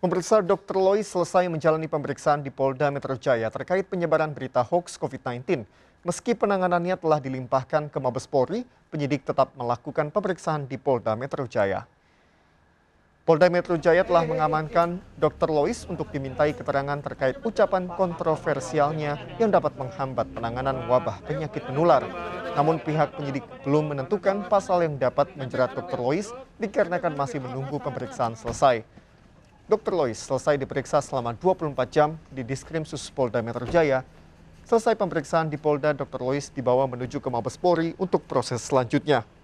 Pemirsa Dr. Lois selesai menjalani pemeriksaan di Polda Metro Jaya terkait penyebaran berita hoax COVID-19. Meski penanganannya telah dilimpahkan ke Mabes Polri, penyidik tetap melakukan pemeriksaan di Polda Metro Jaya. Polda Metro Jaya telah mengamankan Dr. Lois untuk dimintai keterangan terkait ucapan kontroversialnya yang dapat menghambat penanganan wabah penyakit menular. Namun pihak penyidik belum menentukan pasal yang dapat menjerat Dr. Lois dikarenakan masih menunggu pemeriksaan selesai. Dr. Lois selesai diperiksa selama 24 jam di Diskrim Sus Polda Metro Jaya. Selesai pemeriksaan di Polda, Dr. Lois dibawa menuju ke Mabes Polri untuk proses selanjutnya.